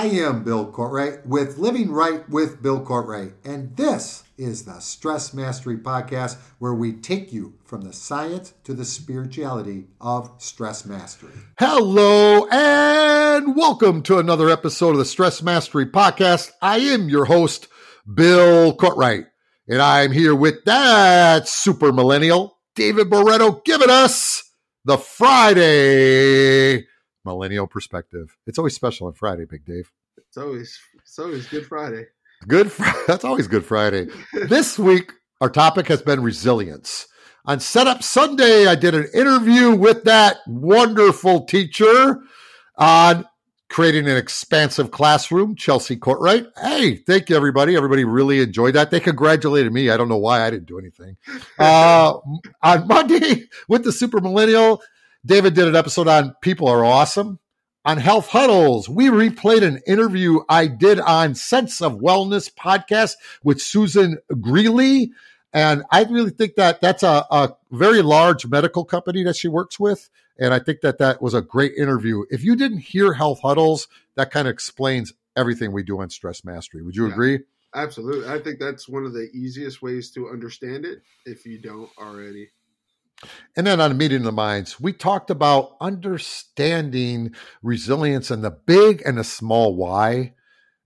I am Bill Courtwright with Living Right with Bill Courtwright, and this is the Stress Mastery Podcast where we take you from the science to the spirituality of stress mastery. Hello, and welcome to another episode of the Stress Mastery Podcast. I am your host, Bill Courtwright, and I'm here with that super millennial, David Barreto, giving us the Friday millennial perspective. It's always special on Friday, Big Dave. It's always it's always Good Friday. Good fr- that's always Good Friday. this week our topic has been resilience. On Setup Sunday, I did an interview with that wonderful teacher on creating an expansive classroom, Chelsea Courtwright. Hey, thank you, everybody. Everybody really enjoyed that. They congratulated me. I don't know why I didn't do anything. Uh, on Monday with the Super Millennial, David did an episode on People Are Awesome. On Health Huddles, we replayed an interview I did on Sense of Wellness podcast with Susan Greeley. And I really think that that's a, a very large medical company that she works with. And I think that that was a great interview. If you didn't hear Health Huddles, that kind of explains everything we do on stress mastery. Would you yeah, agree? Absolutely. I think that's one of the easiest ways to understand it if you don't already. And then on Meeting of the Minds, we talked about understanding resilience and the big and the small why.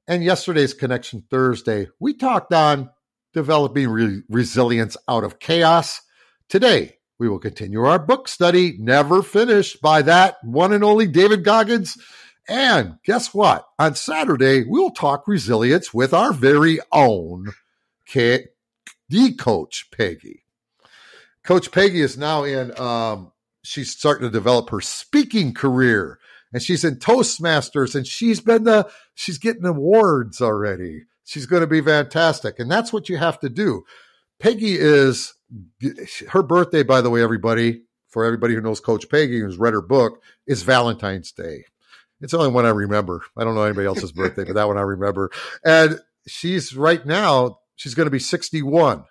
And yesterday's Connection Thursday, we talked on developing re- resilience out of chaos. Today, we will continue our book study, never finished by that one and only David Goggins. And guess what? On Saturday, we'll talk resilience with our very own K- D coach, Peggy. Coach Peggy is now in. Um, she's starting to develop her speaking career, and she's in Toastmasters, and she's been the she's getting awards already. She's going to be fantastic, and that's what you have to do. Peggy is her birthday, by the way, everybody. For everybody who knows Coach Peggy, who's read her book, is Valentine's Day. It's the only one I remember. I don't know anybody else's birthday, but that one I remember. And she's right now, she's going to be 61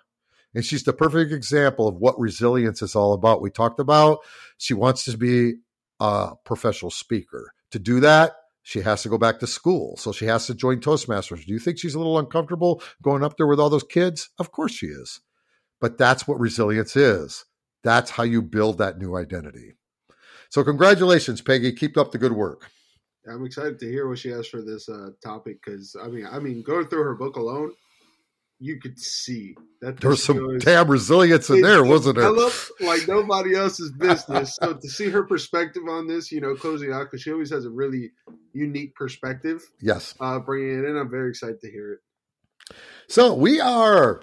and she's the perfect example of what resilience is all about. We talked about she wants to be a professional speaker. To do that, she has to go back to school. So she has to join Toastmasters. Do you think she's a little uncomfortable going up there with all those kids? Of course she is. But that's what resilience is. That's how you build that new identity. So, congratulations, Peggy. Keep up the good work. I'm excited to hear what she has for this uh, topic because I mean, I mean, going through her book alone, you could see that there was some damn resilience in there, wasn't there? like nobody else's business. so to see her perspective on this, you know, closing out because she always has a really unique perspective. Yes, uh, bringing it in, I'm very excited to hear it. So we are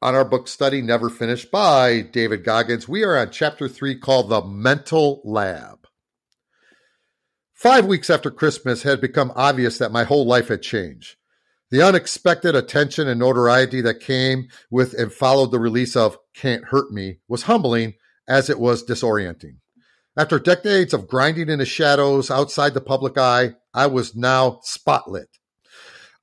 on our book study, never finished by David Goggins. We are on chapter three called the Mental Lab. Five weeks after Christmas had become obvious that my whole life had changed. The unexpected attention and notoriety that came with and followed the release of Can't Hurt Me was humbling as it was disorienting. After decades of grinding in the shadows outside the public eye, I was now spotlit.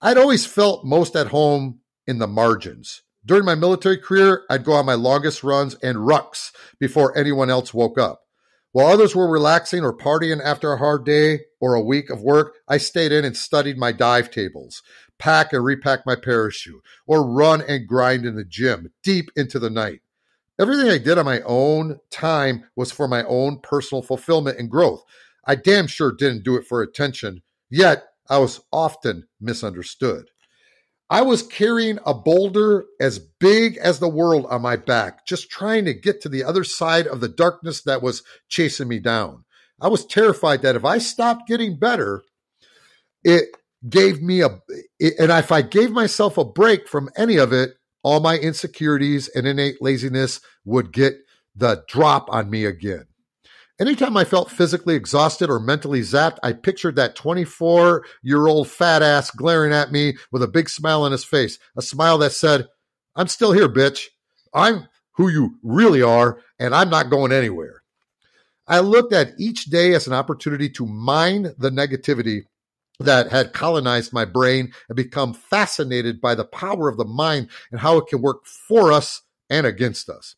I'd always felt most at home in the margins. During my military career, I'd go on my longest runs and rucks before anyone else woke up. While others were relaxing or partying after a hard day or a week of work, I stayed in and studied my dive tables pack and repack my parachute, or run and grind in the gym deep into the night. Everything I did on my own time was for my own personal fulfillment and growth. I damn sure didn't do it for attention, yet I was often misunderstood. I was carrying a boulder as big as the world on my back, just trying to get to the other side of the darkness that was chasing me down. I was terrified that if I stopped getting better, it gave me a and if I gave myself a break from any of it, all my insecurities and innate laziness would get the drop on me again. Anytime I felt physically exhausted or mentally zapped, I pictured that 24 year old fat ass glaring at me with a big smile on his face, a smile that said, I'm still here, bitch. I'm who you really are, and I'm not going anywhere. I looked at each day as an opportunity to mine the negativity that had colonized my brain and become fascinated by the power of the mind and how it can work for us and against us.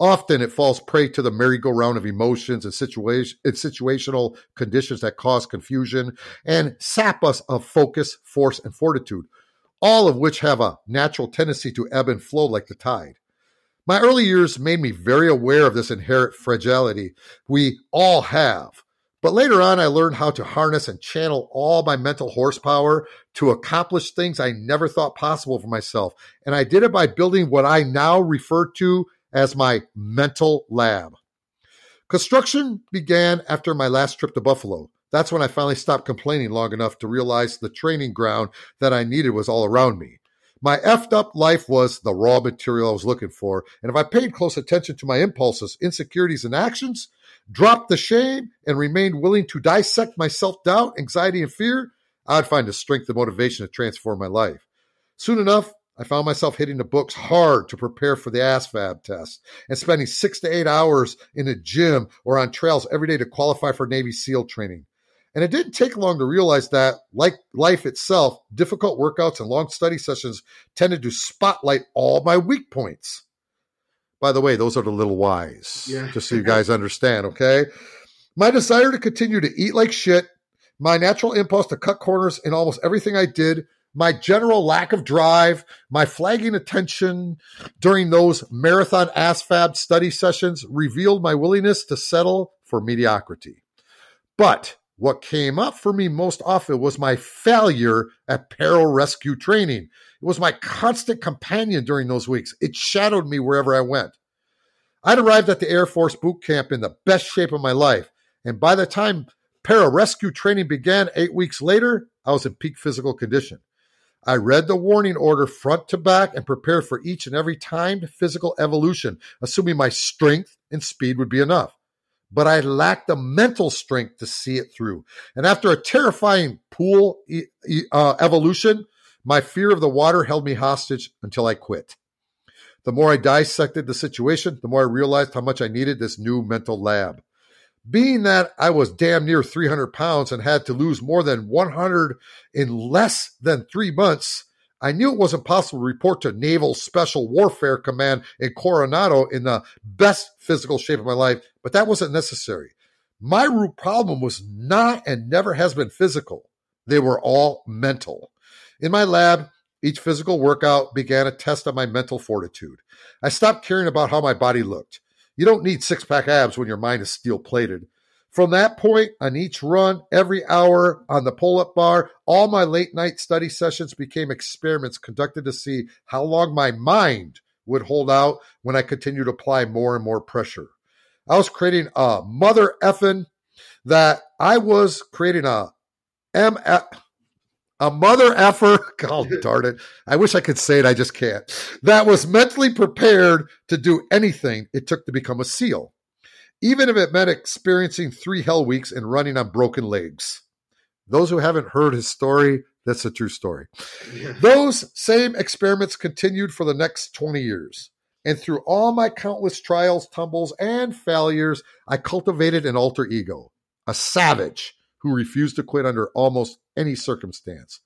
Often it falls prey to the merry-go-round of emotions and, situa- and situational conditions that cause confusion and sap us of focus, force, and fortitude, all of which have a natural tendency to ebb and flow like the tide. My early years made me very aware of this inherent fragility we all have but later on, I learned how to harness and channel all my mental horsepower to accomplish things I never thought possible for myself. And I did it by building what I now refer to as my mental lab. Construction began after my last trip to Buffalo. That's when I finally stopped complaining long enough to realize the training ground that I needed was all around me. My effed up life was the raw material I was looking for. And if I paid close attention to my impulses, insecurities, and actions, dropped the shame, and remained willing to dissect my self doubt, anxiety, and fear, I'd find the strength and motivation to transform my life. Soon enough, I found myself hitting the books hard to prepare for the ASVAB test and spending six to eight hours in a gym or on trails every day to qualify for Navy SEAL training. And it didn't take long to realize that, like life itself, difficult workouts and long study sessions tended to spotlight all my weak points. By the way, those are the little whys. yeah. just so you guys understand, okay? My desire to continue to eat like shit, my natural impulse to cut corners in almost everything I did, my general lack of drive, my flagging attention during those marathon ASFAB study sessions revealed my willingness to settle for mediocrity. But what came up for me most often was my failure at peril rescue training. It was my constant companion during those weeks. It shadowed me wherever I went. I'd arrived at the Air Force boot camp in the best shape of my life. And by the time rescue training began eight weeks later, I was in peak physical condition. I read the warning order front to back and prepared for each and every timed physical evolution, assuming my strength and speed would be enough but I lacked the mental strength to see it through. And after a terrifying pool uh, evolution, my fear of the water held me hostage until I quit. The more I dissected the situation, the more I realized how much I needed this new mental lab. Being that I was damn near 300 pounds and had to lose more than 100 in less than three months, I knew it wasn't possible to report to Naval Special Warfare Command in Coronado in the best physical shape of my life but that wasn't necessary. My root problem was not and never has been physical. They were all mental. In my lab, each physical workout began a test of my mental fortitude. I stopped caring about how my body looked. You don't need six pack abs when your mind is steel plated. From that point, on each run, every hour, on the pull up bar, all my late night study sessions became experiments conducted to see how long my mind would hold out when I continued to apply more and more pressure. I was creating a mother effing that I was creating a M a mother effer. God darn it. I wish I could say it. I just can't. That was mentally prepared to do anything it took to become a SEAL, even if it meant experiencing three hell weeks and running on broken legs. Those who haven't heard his story, that's a true story. Yeah. Those same experiments continued for the next 20 years. And through all my countless trials, tumbles, and failures, I cultivated an alter ego, a savage who refused to quit under almost any circumstance,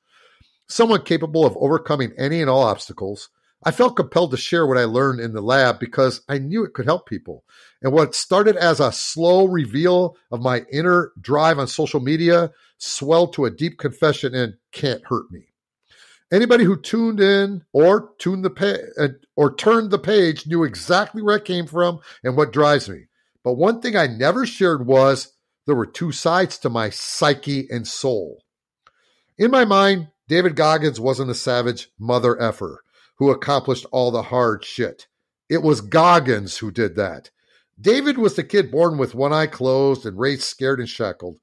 someone capable of overcoming any and all obstacles. I felt compelled to share what I learned in the lab because I knew it could help people. And what started as a slow reveal of my inner drive on social media swelled to a deep confession and can't hurt me. Anybody who tuned in or tuned the pa- uh, or turned the page knew exactly where it came from and what drives me. But one thing I never shared was there were two sides to my psyche and soul. In my mind, David Goggins wasn't a savage mother effer who accomplished all the hard shit. It was Goggins who did that. David was the kid born with one eye closed and raised scared and shackled.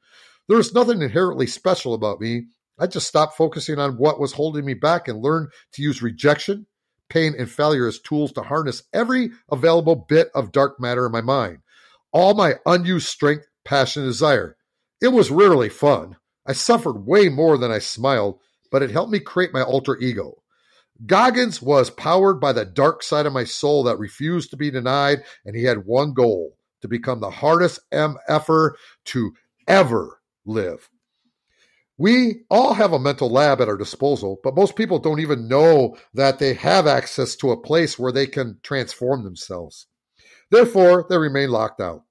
There was nothing inherently special about me, I just stopped focusing on what was holding me back and learned to use rejection, pain, and failure as tools to harness every available bit of dark matter in my mind. All my unused strength, passion, and desire. It was rarely fun. I suffered way more than I smiled, but it helped me create my alter ego. Goggins was powered by the dark side of my soul that refused to be denied, and he had one goal to become the hardest MFer to ever live. We all have a mental lab at our disposal, but most people don't even know that they have access to a place where they can transform themselves. Therefore, they remain locked out.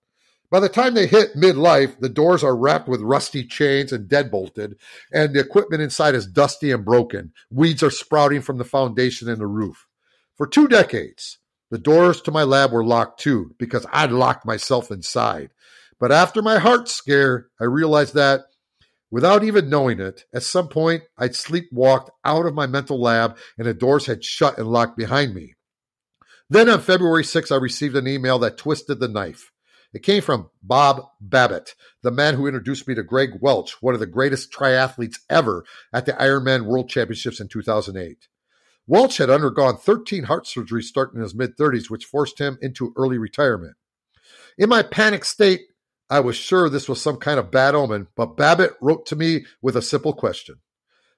By the time they hit midlife, the doors are wrapped with rusty chains and deadbolted, and the equipment inside is dusty and broken. Weeds are sprouting from the foundation and the roof. For two decades, the doors to my lab were locked too, because I'd locked myself inside. But after my heart scare, I realized that Without even knowing it, at some point, I'd sleepwalked out of my mental lab and the doors had shut and locked behind me. Then on February 6, I received an email that twisted the knife. It came from Bob Babbitt, the man who introduced me to Greg Welch, one of the greatest triathletes ever at the Ironman World Championships in 2008. Welch had undergone 13 heart surgeries starting in his mid 30s, which forced him into early retirement. In my panic state, I was sure this was some kind of bad omen, but Babbitt wrote to me with a simple question.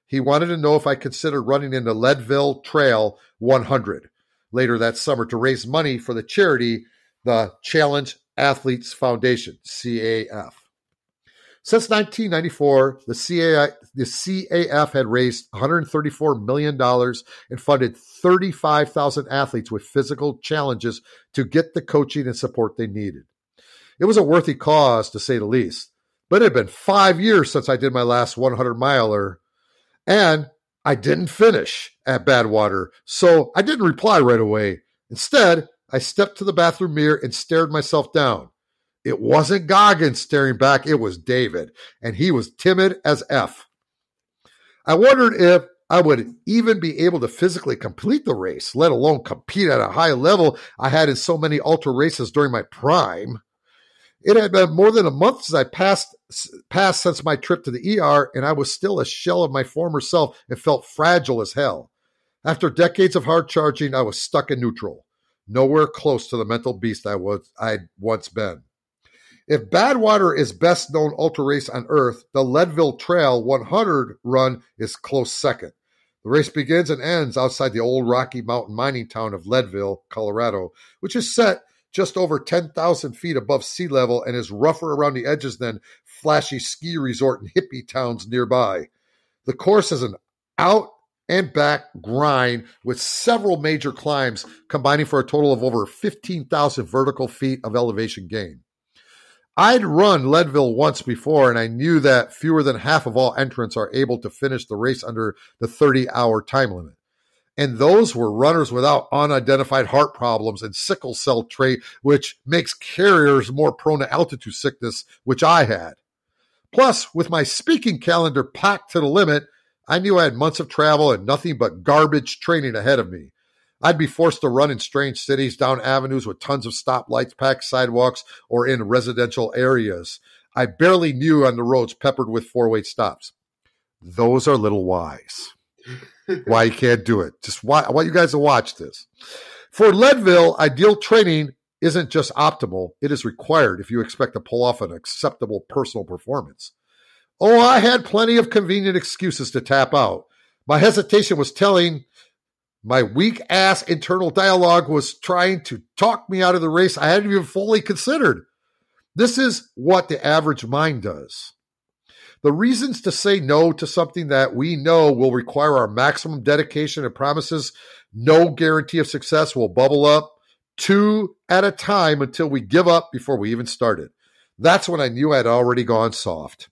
He wanted to know if I considered running in the Leadville Trail 100 later that summer to raise money for the charity, the Challenge Athletes Foundation, CAF. Since 1994, the, the CAF had raised $134 million and funded 35,000 athletes with physical challenges to get the coaching and support they needed. It was a worthy cause, to say the least. But it had been five years since I did my last 100 miler, and I didn't finish at Badwater. So I didn't reply right away. Instead, I stepped to the bathroom mirror and stared myself down. It wasn't Goggins staring back, it was David, and he was timid as F. I wondered if I would even be able to physically complete the race, let alone compete at a high level I had in so many ultra races during my prime. It had been more than a month since I passed passed since my trip to the ER, and I was still a shell of my former self and felt fragile as hell. After decades of hard charging, I was stuck in neutral, nowhere close to the mental beast I was I'd once been. If Badwater is best known ultra race on earth, the Leadville Trail 100 run is close second. The race begins and ends outside the old Rocky Mountain mining town of Leadville, Colorado, which is set just over 10,000 feet above sea level and is rougher around the edges than flashy ski resort and hippie towns nearby. The course is an out and back grind with several major climbs combining for a total of over 15,000 vertical feet of elevation gain. I'd run Leadville once before, and I knew that fewer than half of all entrants are able to finish the race under the 30 hour time limit and those were runners without unidentified heart problems and sickle cell trait, which makes carriers more prone to altitude sickness, which I had. Plus, with my speaking calendar packed to the limit, I knew I had months of travel and nothing but garbage training ahead of me. I'd be forced to run in strange cities, down avenues with tons of stoplights, packed sidewalks, or in residential areas. I barely knew on the roads peppered with four way stops. Those are little whys why you can't do it. Just why, I want you guys to watch this. For Leadville, ideal training isn't just optimal, it is required if you expect to pull off an acceptable personal performance. Oh, I had plenty of convenient excuses to tap out. My hesitation was telling my weak ass internal dialogue was trying to talk me out of the race I hadn't even fully considered. This is what the average mind does. The reasons to say no to something that we know will require our maximum dedication and promises no guarantee of success will bubble up two at a time until we give up before we even started. That's when I knew I'd already gone soft.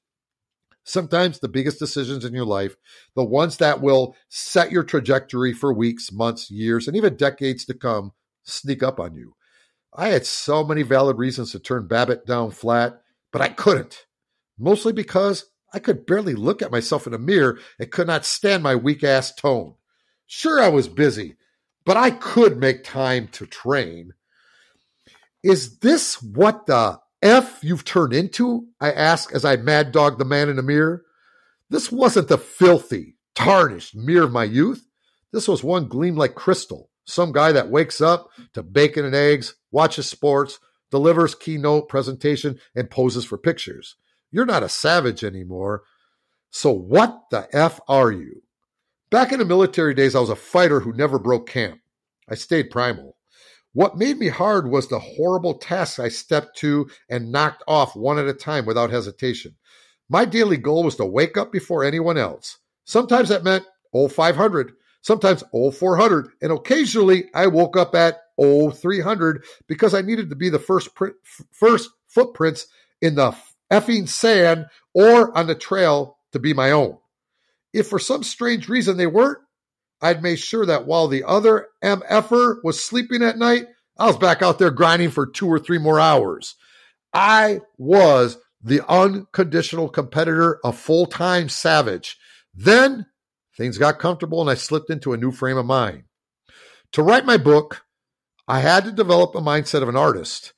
Sometimes the biggest decisions in your life, the ones that will set your trajectory for weeks, months, years, and even decades to come, sneak up on you. I had so many valid reasons to turn Babbitt down flat, but I couldn't, mostly because I could barely look at myself in a mirror and could not stand my weak ass tone. Sure, I was busy, but I could make time to train. Is this what the F you've turned into? I asked as I mad dogged the man in the mirror. This wasn't the filthy, tarnished mirror of my youth. This was one gleam like crystal. Some guy that wakes up to bacon and eggs, watches sports, delivers keynote presentation, and poses for pictures. You're not a savage anymore. So what the F are you? Back in the military days, I was a fighter who never broke camp. I stayed primal. What made me hard was the horrible tasks I stepped to and knocked off one at a time without hesitation. My daily goal was to wake up before anyone else. Sometimes that meant 0500, sometimes 0400, and occasionally I woke up at 0300 because I needed to be the first, print, first footprints in the effing sand or on the trail to be my own. If for some strange reason they weren't, I'd made sure that while the other MFer was sleeping at night, I was back out there grinding for two or three more hours. I was the unconditional competitor, a full time savage. Then things got comfortable and I slipped into a new frame of mind. To write my book, I had to develop a mindset of an artist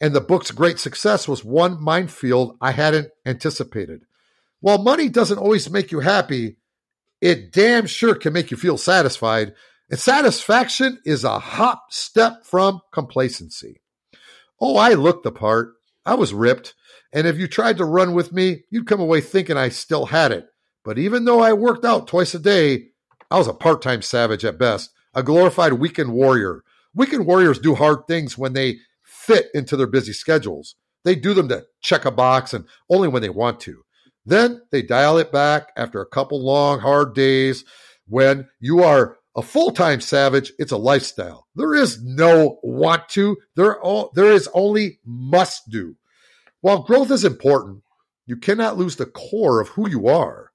and the book's great success was one minefield I hadn't anticipated. While money doesn't always make you happy, it damn sure can make you feel satisfied, and satisfaction is a hop step from complacency. Oh, I looked the part. I was ripped. And if you tried to run with me, you'd come away thinking I still had it. But even though I worked out twice a day, I was a part time savage at best, a glorified weekend warrior. Weekend warriors do hard things when they fit into their busy schedules. They do them to check a box and only when they want to. Then they dial it back after a couple long, hard days. When you are a full time savage, it's a lifestyle. There is no want to, there, all, there is only must do. While growth is important, you cannot lose the core of who you are.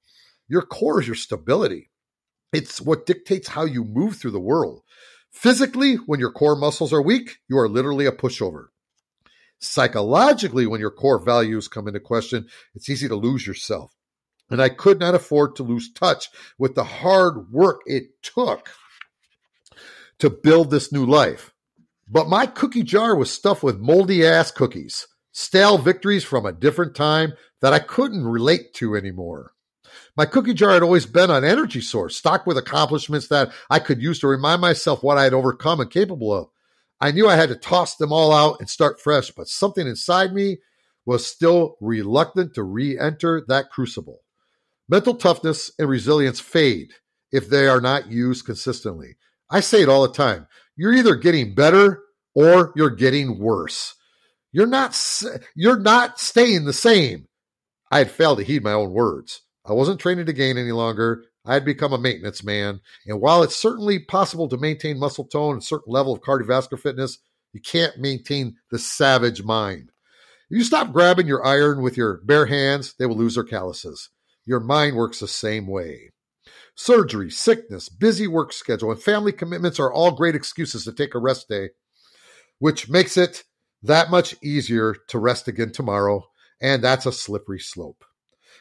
Your core is your stability, it's what dictates how you move through the world. Physically, when your core muscles are weak, you are literally a pushover. Psychologically, when your core values come into question, it's easy to lose yourself. And I could not afford to lose touch with the hard work it took to build this new life. But my cookie jar was stuffed with moldy ass cookies, stale victories from a different time that I couldn't relate to anymore. My cookie jar had always been an energy source, stocked with accomplishments that I could use to remind myself what I had overcome and capable of. I knew I had to toss them all out and start fresh, but something inside me was still reluctant to re enter that crucible. Mental toughness and resilience fade if they are not used consistently. I say it all the time you're either getting better or you're getting worse. You're not you're not staying the same. I had failed to heed my own words. I wasn't training to gain any longer. I had become a maintenance man. And while it's certainly possible to maintain muscle tone and a certain level of cardiovascular fitness, you can't maintain the savage mind. If you stop grabbing your iron with your bare hands, they will lose their calluses. Your mind works the same way. Surgery, sickness, busy work schedule, and family commitments are all great excuses to take a rest day, which makes it that much easier to rest again tomorrow. And that's a slippery slope.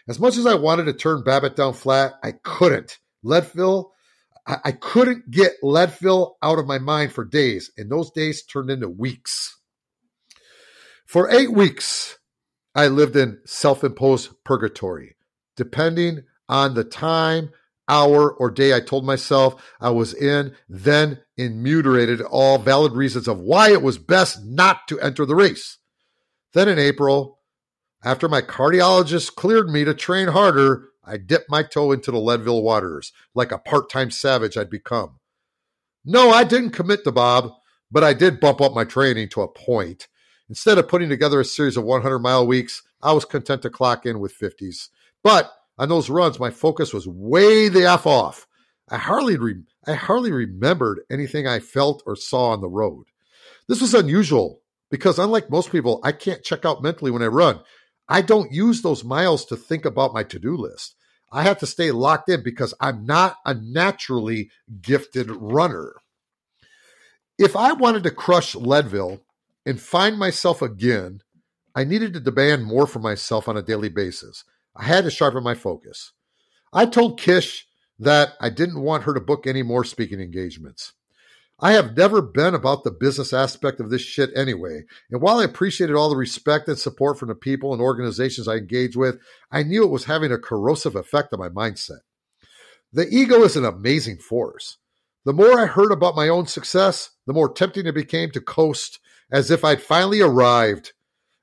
As much as I wanted to turn Babbitt down flat, I couldn't. Leadville, I, I couldn't get Leadville out of my mind for days, and those days turned into weeks. For eight weeks, I lived in self imposed purgatory, depending on the time, hour, or day I told myself I was in, then immuterated all valid reasons of why it was best not to enter the race. Then in April, after my cardiologist cleared me to train harder, I dipped my toe into the Leadville waters like a part time savage I'd become. No, I didn't commit to Bob, but I did bump up my training to a point. Instead of putting together a series of 100 mile weeks, I was content to clock in with 50s. But on those runs, my focus was way the F off. I hardly, re- I hardly remembered anything I felt or saw on the road. This was unusual because, unlike most people, I can't check out mentally when I run. I don't use those miles to think about my to do list. I have to stay locked in because I'm not a naturally gifted runner. If I wanted to crush Leadville and find myself again, I needed to demand more for myself on a daily basis. I had to sharpen my focus. I told Kish that I didn't want her to book any more speaking engagements. I have never been about the business aspect of this shit anyway. And while I appreciated all the respect and support from the people and organizations I engage with, I knew it was having a corrosive effect on my mindset. The ego is an amazing force. The more I heard about my own success, the more tempting it became to coast as if I'd finally arrived.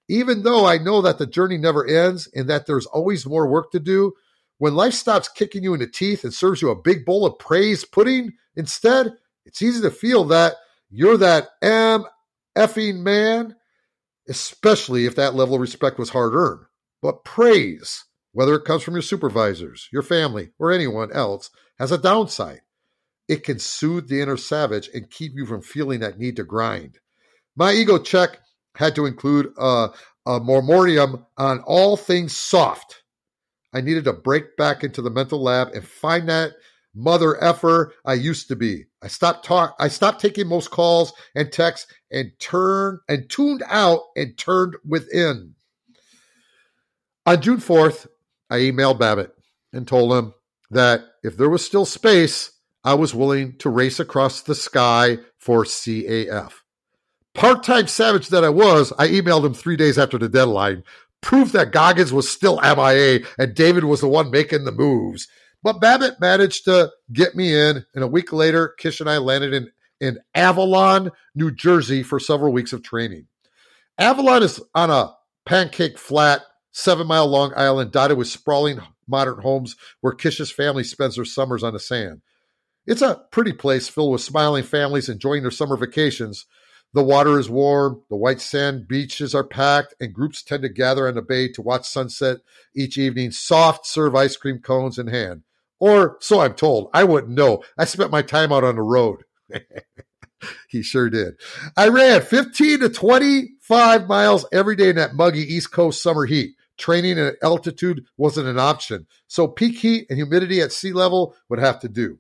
Even though I know that the journey never ends and that there's always more work to do, when life stops kicking you in the teeth and serves you a big bowl of praise pudding instead, it's easy to feel that you're that m effing man, especially if that level of respect was hard earned. But praise, whether it comes from your supervisors, your family, or anyone else, has a downside. It can soothe the inner savage and keep you from feeling that need to grind. My ego check had to include a mormorium on all things soft. I needed to break back into the mental lab and find that mother effer I used to be. I stopped talk I stopped taking most calls and texts and turned and tuned out and turned within. On June 4th, I emailed Babbitt and told him that if there was still space, I was willing to race across the sky for CAF. Part time savage that I was, I emailed him three days after the deadline, proof that Goggins was still MIA and David was the one making the moves. But Babbitt managed to get me in, and a week later, Kish and I landed in, in Avalon, New Jersey for several weeks of training. Avalon is on a pancake flat, seven mile long island dotted with sprawling modern homes where Kish's family spends their summers on the sand. It's a pretty place filled with smiling families enjoying their summer vacations. The water is warm, the white sand beaches are packed, and groups tend to gather on the bay to watch sunset each evening, soft serve ice cream cones in hand. Or so I'm told. I wouldn't know. I spent my time out on the road. he sure did. I ran 15 to 25 miles every day in that muggy East Coast summer heat. Training at altitude wasn't an option, so peak heat and humidity at sea level would have to do.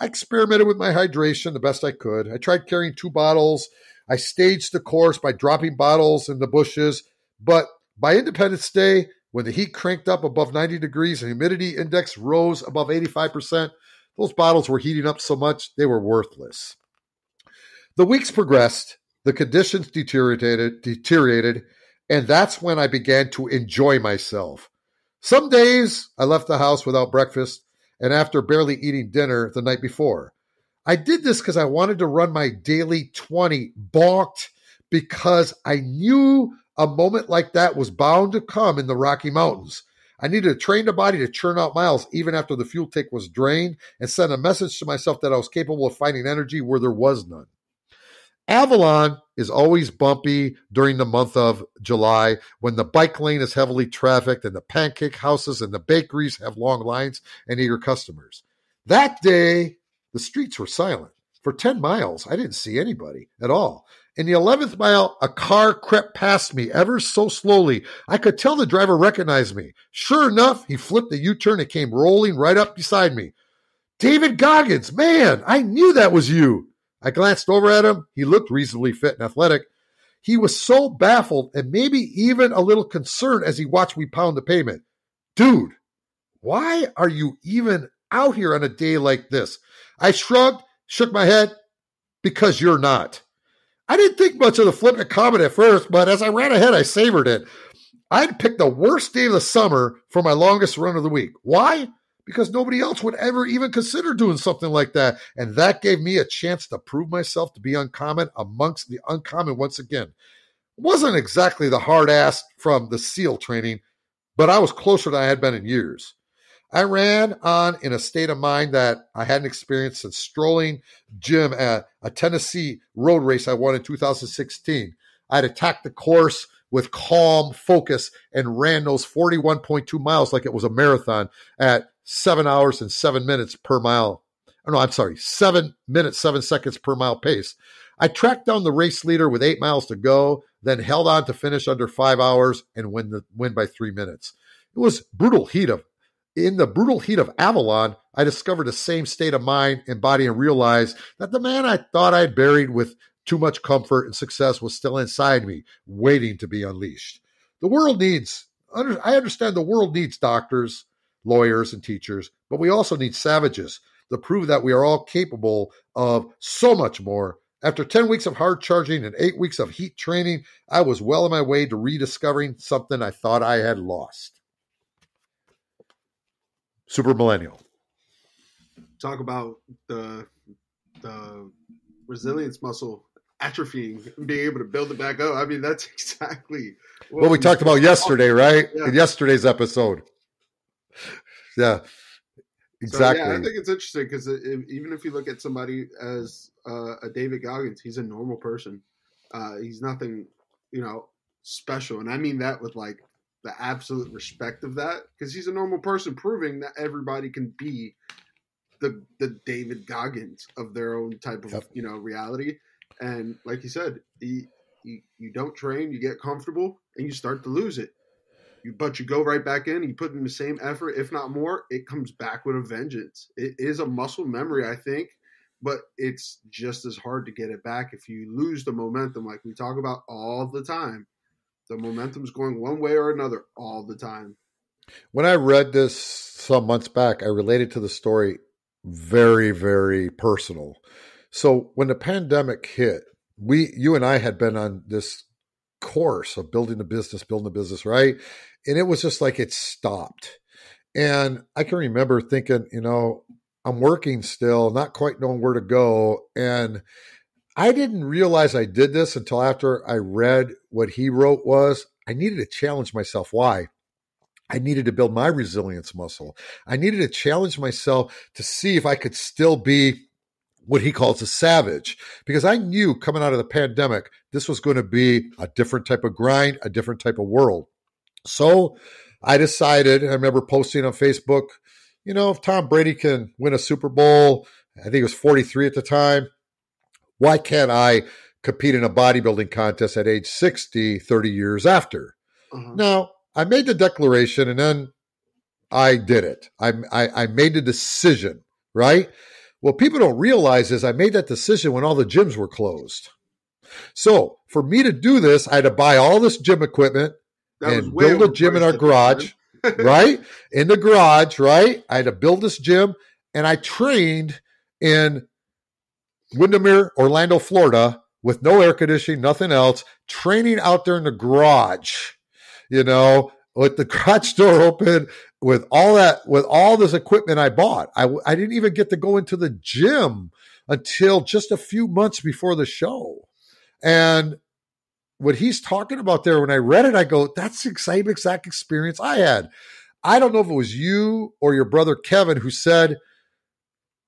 I experimented with my hydration the best I could. I tried carrying two bottles. I staged the course by dropping bottles in the bushes, but by Independence Day, when the heat cranked up above 90 degrees and humidity index rose above 85%, those bottles were heating up so much they were worthless. The weeks progressed, the conditions deteriorated, deteriorated, and that's when I began to enjoy myself. Some days I left the house without breakfast and after barely eating dinner the night before. I did this because I wanted to run my daily 20 balked because I knew a moment like that was bound to come in the Rocky Mountains. I needed to train the body to churn out miles even after the fuel tank was drained and send a message to myself that I was capable of finding energy where there was none. Avalon is always bumpy during the month of July when the bike lane is heavily trafficked and the pancake houses and the bakeries have long lines and eager customers. That day, the streets were silent. For 10 miles, I didn't see anybody at all. In the 11th mile, a car crept past me ever so slowly. I could tell the driver recognized me. Sure enough, he flipped the U turn and came rolling right up beside me. David Goggins, man, I knew that was you. I glanced over at him. He looked reasonably fit and athletic. He was so baffled and maybe even a little concerned as he watched me pound the pavement. Dude, why are you even out here on a day like this? I shrugged, shook my head, because you're not. I didn't think much of the flippant comment at first, but as I ran ahead, I savored it. I'd pick the worst day of the summer for my longest run of the week. Why? Because nobody else would ever even consider doing something like that. And that gave me a chance to prove myself to be uncommon amongst the uncommon once again. Wasn't exactly the hard ass from the SEAL training, but I was closer than I had been in years. I ran on in a state of mind that I hadn't experienced since strolling Jim at a Tennessee road race I won in 2016. I'd attacked the course with calm focus and ran those 41.2 miles like it was a marathon at seven hours and seven minutes per mile. Oh, no, I'm sorry, seven minutes, seven seconds per mile pace. I tracked down the race leader with eight miles to go, then held on to finish under five hours and win the win by three minutes. It was brutal heat of in the brutal heat of Avalon, I discovered the same state of mind and body and realized that the man I thought I'd buried with too much comfort and success was still inside me, waiting to be unleashed. The world needs, I understand the world needs doctors, lawyers, and teachers, but we also need savages to prove that we are all capable of so much more. After 10 weeks of hard charging and eight weeks of heat training, I was well on my way to rediscovering something I thought I had lost. Super Millennial. Talk about the the resilience muscle atrophying and being able to build it back up. I mean, that's exactly what, what we talked about yesterday, right? Yeah. In yesterday's episode. Yeah, exactly. So, yeah, I think it's interesting because it, even if you look at somebody as uh, a David Goggins, he's a normal person. Uh, he's nothing, you know, special, and I mean that with like the absolute respect of that because he's a normal person proving that everybody can be the the David Goggins of their own type of yep. you know reality. And like you said, he, he, you don't train, you get comfortable, and you start to lose it. You but you go right back in. You put in the same effort, if not more. It comes back with a vengeance. It is a muscle memory, I think, but it's just as hard to get it back if you lose the momentum, like we talk about all the time. The momentum's going one way or another all the time. When I read this some months back, I related to the story very, very personal. So when the pandemic hit, we you and I had been on this course of building a business, building a business, right? And it was just like it stopped. And I can remember thinking, you know, I'm working still, not quite knowing where to go. And I didn't realize I did this until after I read what he wrote was I needed to challenge myself why. I needed to build my resilience muscle. I needed to challenge myself to see if I could still be what he calls a savage because I knew coming out of the pandemic this was going to be a different type of grind, a different type of world. So I decided, I remember posting on Facebook, you know, if Tom Brady can win a Super Bowl, I think it was 43 at the time, why can't I compete in a bodybuilding contest at age 60, 30 years after? Mm-hmm. Now, I made the declaration and then I did it. I, I, I made the decision, right? What people don't realize is I made that decision when all the gyms were closed. So for me to do this, I had to buy all this gym equipment that and build a gym in our garage, right? In the garage, right? I had to build this gym and I trained in Windermere, Orlando, Florida, with no air conditioning, nothing else, training out there in the garage, you know, with the garage door open, with all that, with all this equipment I bought. I, I didn't even get to go into the gym until just a few months before the show. And what he's talking about there, when I read it, I go, that's the same exact experience I had. I don't know if it was you or your brother Kevin who said,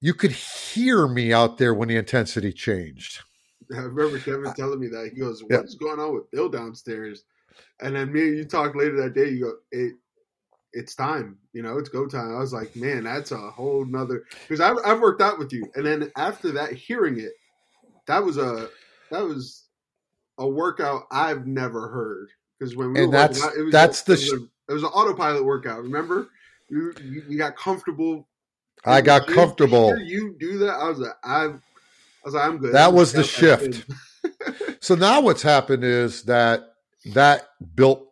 you could hear me out there when the intensity changed. I remember Kevin telling me that. He goes, What's yeah. going on with Bill downstairs? And then me and you talked later that day. You go, it, It's time. You know, it's go time. I was like, Man, that's a whole nother. Because I've, I've worked out with you. And then after that, hearing it, that was a. That was a workout I've never heard because when we and that's out, it was that's a, the it was, a, it was, an autopilot workout. Remember, you, you got comfortable I got comfortable. You do that? I was like, i I was like, I'm good. That I'm was the shift. so now what's happened is that that built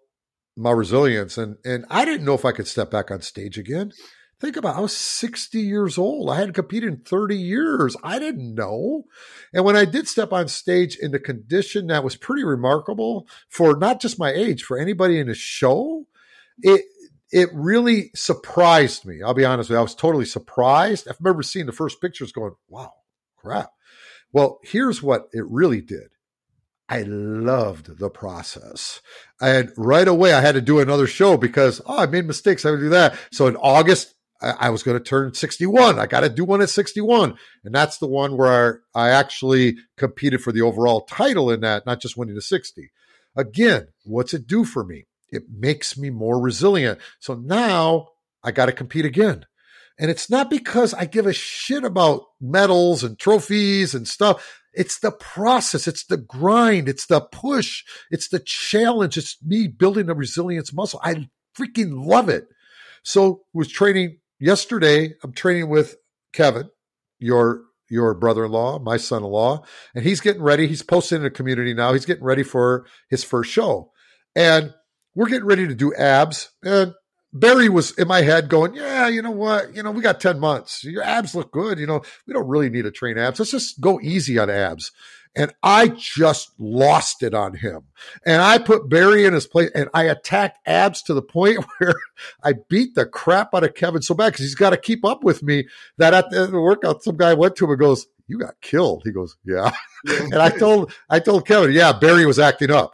my resilience, and and I didn't know if I could step back on stage again. Think about I was 60 years old. I hadn't competed in 30 years. I didn't know. And when I did step on stage in the condition that was pretty remarkable for not just my age, for anybody in a show, it it really surprised me. I'll be honest with you. I was totally surprised. I remember seeing the first pictures going, wow, crap. Well, here's what it really did. I loved the process. And right away, I had to do another show because oh, I made mistakes. I would do that. So in August, I, I was going to turn 61. I got to do one at 61. And that's the one where I, I actually competed for the overall title in that, not just winning the 60. Again, what's it do for me? It makes me more resilient. So now I got to compete again. And it's not because I give a shit about medals and trophies and stuff. It's the process. It's the grind. It's the push. It's the challenge. It's me building a resilience muscle. I freaking love it. So was training yesterday. I'm training with Kevin, your your brother-in-law, my son-in-law, and he's getting ready. He's posting in the community now. He's getting ready for his first show. And we're getting ready to do abs. And Barry was in my head going, yeah, you know what? You know, we got 10 months. Your abs look good. You know, we don't really need to train abs. Let's just go easy on abs. And I just lost it on him. And I put Barry in his place and I attacked abs to the point where I beat the crap out of Kevin so bad because he's got to keep up with me that at the, the workout, some guy went to him and goes, you got killed. He goes, yeah. and I told, I told Kevin, yeah, Barry was acting up.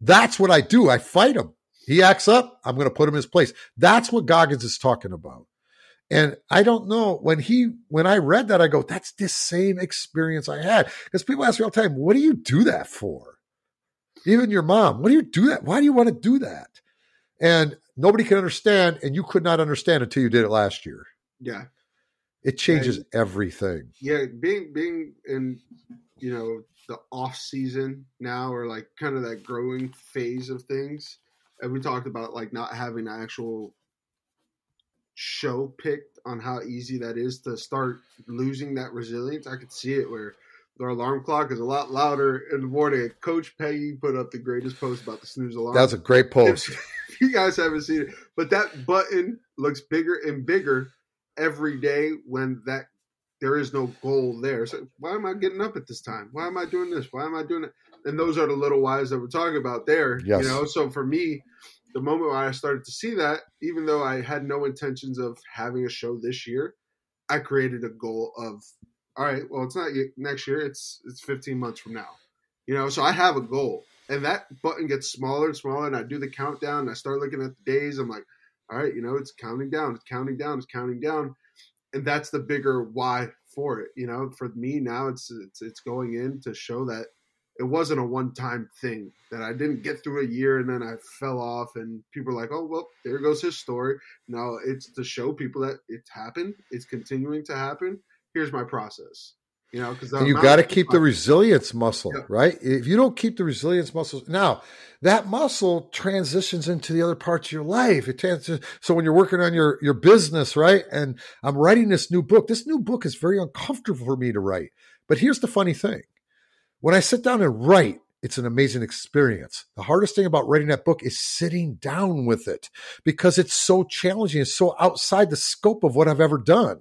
That's what I do. I fight him. He acts up. I'm going to put him in his place. That's what Goggins is talking about. And I don't know when he, when I read that, I go, that's this same experience I had. Cause people ask me all the time, what do you do that for? Even your mom, what do you do that? Why do you want to do that? And nobody can understand. And you could not understand until you did it last year. Yeah. It changes and, everything. Yeah. Being, being in, you know, the off season now or like kind of that growing phase of things. And we talked about like not having an actual show picked on how easy that is to start losing that resilience. I could see it where their alarm clock is a lot louder in the morning. Coach Peggy put up the greatest post about the snooze alarm. That's a great post. If you guys haven't seen it, but that button looks bigger and bigger every day when that there is no goal there. So why am I getting up at this time? Why am I doing this? Why am I doing it? And those are the little whys that we're talking about there. Yes. You know, so for me, the moment I started to see that, even though I had no intentions of having a show this year, I created a goal of, all right, well, it's not next year. It's it's 15 months from now. You know, so I have a goal, and that button gets smaller and smaller. And I do the countdown. I start looking at the days. I'm like, all right, you know, it's counting down. It's counting down. It's counting down and that's the bigger why for it. You know, for me now, it's it's it's going in to show that it wasn't a one time thing that I didn't get through a year and then I fell off and people are like, oh well, there goes his story. No, it's to show people that it's happened, it's continuing to happen. Here's my process. You know, because you got to keep the resilience muscle, yeah. right? If you don't keep the resilience muscle, now that muscle transitions into the other parts of your life. It so when you're working on your your business, right? And I'm writing this new book. This new book is very uncomfortable for me to write. But here's the funny thing: when I sit down and write, it's an amazing experience. The hardest thing about writing that book is sitting down with it because it's so challenging. It's so outside the scope of what I've ever done.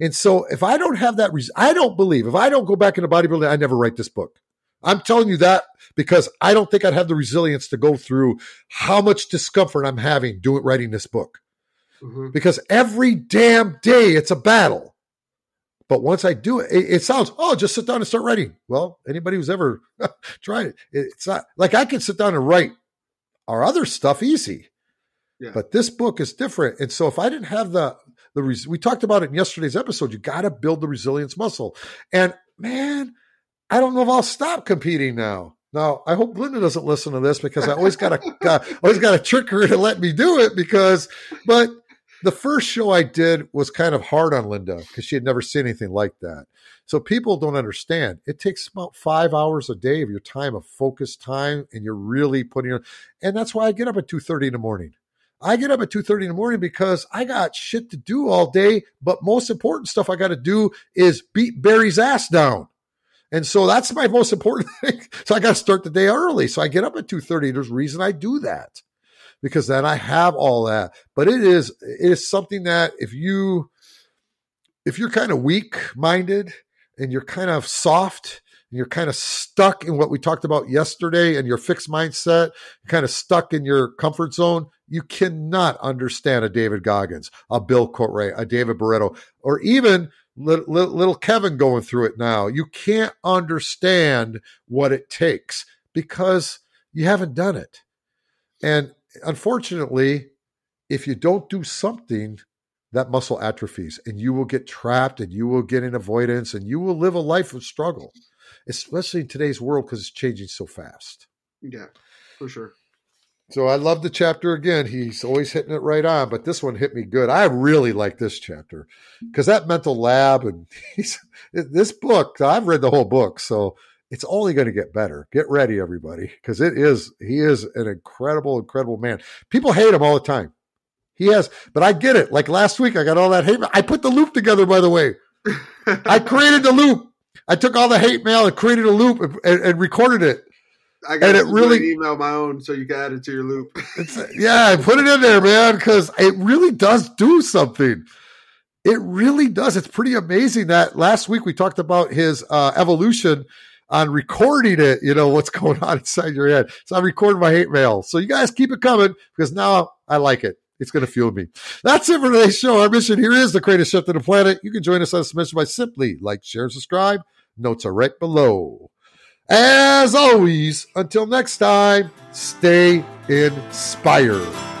And so if I don't have that, reason, I don't believe, if I don't go back into bodybuilding, I never write this book. I'm telling you that because I don't think I'd have the resilience to go through how much discomfort I'm having doing writing this book. Mm-hmm. Because every damn day it's a battle. But once I do it, it, it, sounds, oh, just sit down and start writing. Well, anybody who's ever tried it, it's not like I can sit down and write our other stuff easy. Yeah. But this book is different. And so if I didn't have the the res- we talked about it in yesterday's episode. You got to build the resilience muscle. And man, I don't know if I'll stop competing now. Now I hope Linda doesn't listen to this because I always got to uh, always got to trick her to let me do it because. But the first show I did was kind of hard on Linda because she had never seen anything like that. So people don't understand. It takes about five hours a day of your time, of focus time, and you're really putting. on and that's why I get up at two thirty in the morning. I get up at 2:30 in the morning because I got shit to do all day, but most important stuff I got to do is beat Barry's ass down. And so that's my most important thing. So I got to start the day early. So I get up at 2:30. There's a reason I do that. Because then I have all that. But it is it is something that if you if you're kind of weak-minded and you're kind of soft, and you're kind of stuck in what we talked about yesterday and your fixed mindset, kind of stuck in your comfort zone, you cannot understand a David Goggins, a Bill Courtray, a David Barreto, or even little, little Kevin going through it now. You can't understand what it takes because you haven't done it. And unfortunately, if you don't do something, that muscle atrophies and you will get trapped and you will get in avoidance and you will live a life of struggle especially in today's world because it's changing so fast. Yeah, for sure. So I love the chapter again. He's always hitting it right on, but this one hit me good. I really like this chapter because that mental lab and this book. I've read the whole book, so it's only going to get better. Get ready, everybody, because it is. He is an incredible, incredible man. People hate him all the time. He has, but I get it. Like last week, I got all that hate. I put the loop together, by the way. I created the loop. I took all the hate mail and created a loop and, and, recorded it. I got and it really email my own so you can add it to your loop. yeah, I put it in there, man, because it really does do something. It really does. It's pretty amazing that last week we talked about his uh, evolution on recording it. You know what's going on inside your head. So I'm recording my hate mail. So you guys keep it coming because now I like it. It's going to fuel me. That's it for today's show. Our mission here is to create a shift in the planet. You can join us on this mission by simply like, share, and subscribe. Notes are right below. As always, until next time, stay inspired.